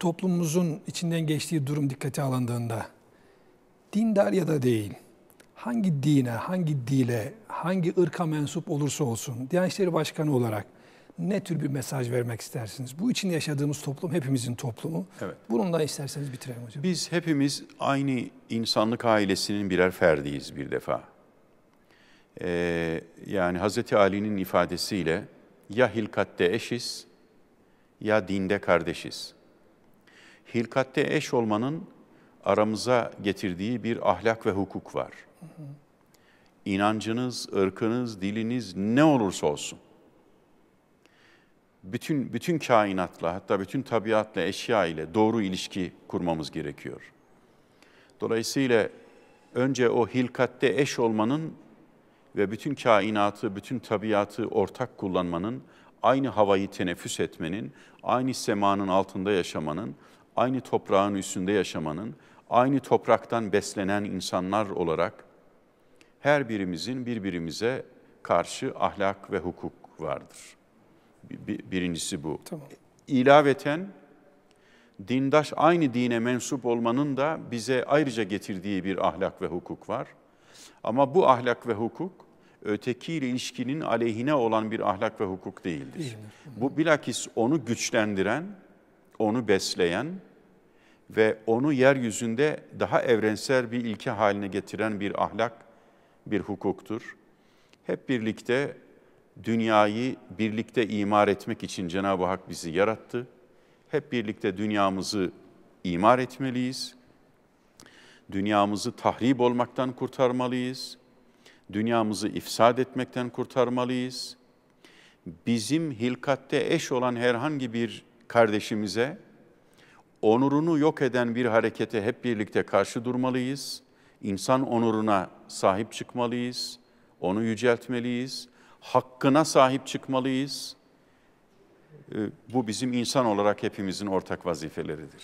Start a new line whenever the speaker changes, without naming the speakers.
toplumumuzun içinden geçtiği durum dikkate alındığında dindar ya da değil, hangi dine, hangi dile, hangi ırka mensup olursa olsun, Diyanet İşleri Başkanı olarak ne tür bir mesaj vermek istersiniz? Bu için yaşadığımız toplum hepimizin toplumu. Evet. Bununla isterseniz bitirelim hocam.
Biz hepimiz aynı insanlık ailesinin birer ferdiyiz bir defa. Ee, yani Hz. Ali'nin ifadesiyle ya hilkatte eşiz ya dinde kardeşiz hilkatte eş olmanın aramıza getirdiği bir ahlak ve hukuk var. İnancınız, ırkınız, diliniz ne olursa olsun. Bütün bütün kainatla hatta bütün tabiatla, eşya ile doğru ilişki kurmamız gerekiyor. Dolayısıyla önce o hilkatte eş olmanın ve bütün kainatı, bütün tabiatı ortak kullanmanın, aynı havayı teneffüs etmenin, aynı semanın altında yaşamanın, aynı toprağın üstünde yaşamanın, aynı topraktan beslenen insanlar olarak her birimizin birbirimize karşı ahlak ve hukuk vardır. Birincisi bu. Tamam. İlaveten dindaş aynı dine mensup olmanın da bize ayrıca getirdiği bir ahlak ve hukuk var. Ama bu ahlak ve hukuk ötekiyle ilişkinin aleyhine olan bir ahlak ve hukuk değildir. bu bilakis onu güçlendiren, onu besleyen ve onu yeryüzünde daha evrensel bir ilke haline getiren bir ahlak, bir hukuktur. Hep birlikte dünyayı birlikte imar etmek için Cenab-ı Hak bizi yarattı. Hep birlikte dünyamızı imar etmeliyiz. Dünyamızı tahrip olmaktan kurtarmalıyız. Dünyamızı ifsad etmekten kurtarmalıyız. Bizim hilkatte eş olan herhangi bir kardeşimize, onurunu yok eden bir harekete hep birlikte karşı durmalıyız. İnsan onuruna sahip çıkmalıyız, onu yüceltmeliyiz, hakkına sahip çıkmalıyız. Ee, bu bizim insan olarak hepimizin ortak vazifeleridir.